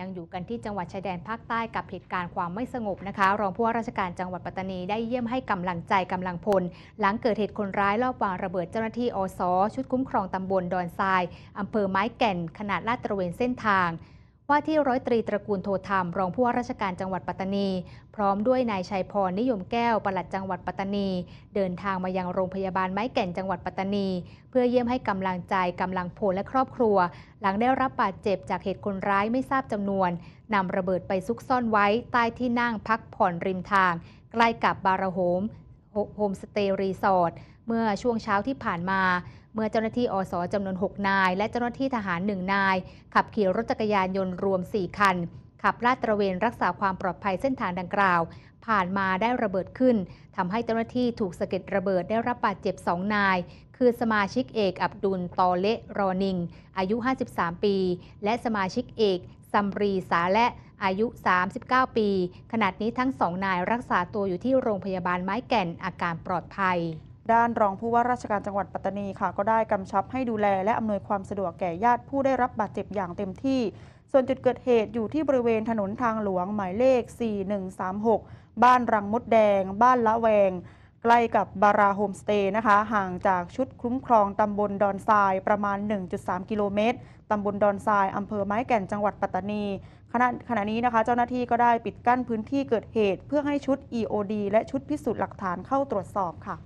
ยังอยู่กันที่จังหวัดชายแดนภาคใต้กับเหตุการณ์ความไม่สงบนะคะ รองผู้ว่าราชการจังหวัดปัตตานีได้เยี่ยมให้กำลังใจกำลังพล หลังเกิดเหตุคนร้าย ลอบวางระเบิดเจ้าหน้าที่อสชุดคุ้มครองตำบลดอนทรายอำเภอไม้แก่นขนาดลาดตระเวนเส้นทางว่าที่ร้อยตรีตระกูลโทธรรมรองผู้ว่าราชการจังหวัดปัตตานี พร้อมด้วยนายชัยพรนิยมแก้วปลัดจังหวัดปัตตานี เดินทางมายังโรงพยาบาลไม้แก่นจังหวัดปัตตานี เพื่อเยี่ยมให้กำลังใจกำลังพลและครอบครัว หลังได้รับบาดเจ็บจากเหตุคนร้ายไม่ทราบจำนวนนำระเบิดไปซุกซ่อนไว้ใต้ที่นั่งพักผ่อนริมทางใกล้กับบาระโฮมโฮมสเตย์รีสอร์ทเมื่อช่วงเช้าที่ผ่านมา เมื่อเจ้าหน้าที่อสจำนวน 6 นาย และเจ้าหน้าที่ทหาร 1 นาย ขับขี่รถจักรยานยนต์รวม 4 คัน ขับลาดตระเวนรักษาความปลอดภัยเส้นทางดังกล่าว ผ่านมาได้ระเบิดขึ้น ทำให้เจ้าหน้าที่ถูกสะเก็ดระเบิดได้รับบาดเจ็บ 2 นาย คือสมาชิกเอกอับดุลตอเลรอนิงอายุ53ปี และสมาชิกเอกซัมรีสาและอายุ 39 ปีขณะนี้ทั้งสองนายรักษาตัวอยู่ที่โรงพยาบาลไม้แก่นอาการปลอดภัย ด้านรองผู้ว่าราชการจังหวัดปัตตานีค่ะ ก็ได้กำชับให้ดูแลและอำนวยความสะดวกแก่ญาติผู้ได้รับบาดเจ็บอย่างเต็มที่ ส่วนจุดเกิดเหตุอยู่ที่บริเวณถนนทางหลวงหมายเลข 4136 บ้านรังมดแดง บ้านละแวงใกล้กับบาราโฮมสเตย์นะคะ ห่างจากชุดคุ้มครองตำบลดอนทรายประมาณ 1.3กิโลเมตรตำบลดอนทรายอำเภอไม้แก่นจังหวัดปัตตานีขณะขณะนี้นะคะ เจ้าหน้าที่ก็ได้ปิดกั้นพื้นที่เกิดเหตุ เพื่อให้ชุด EOD และชุดพิสูจน์หลักฐานเข้าตรวจสอบค่ะ